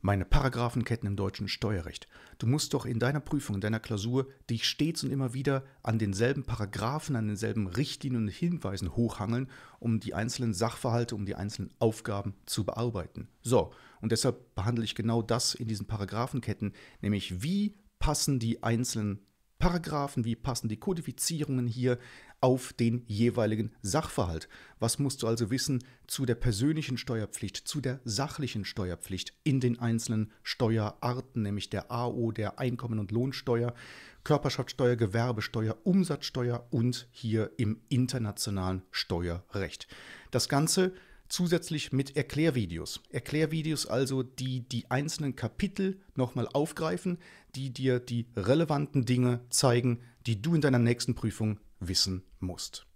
Meine Paragraphenketten im deutschen Steuerrecht. Du musst doch in deiner Prüfung, in deiner Klausur dich stets und immer wieder an denselben Paragraphen, an denselben Richtlinien und Hinweisen hochhangeln, um die einzelnen Sachverhalte, um die einzelnen Aufgaben zu bearbeiten. So, und deshalb behandle ich genau das in diesen Paragraphenketten, nämlich wie passen die einzelnen Paragraphen, wie passen die Kodifizierungen hier auf den jeweiligen Sachverhalt. Was musst du also wissen zu der persönlichen Steuerpflicht, zu der sachlichen Steuerpflicht in den einzelnen Steuerarten, nämlich der AO, der Einkommen- und Lohnsteuer, Körperschaftsteuer, Gewerbesteuer, Umsatzsteuer und hier im internationalen Steuerrecht. Das Ganze Zusätzlich mit Erklärvideos. Erklärvideos also, die die einzelnen Kapitel nochmal aufgreifen, die dir die relevanten Dinge zeigen, die du in deiner nächsten Prüfung wissen musst.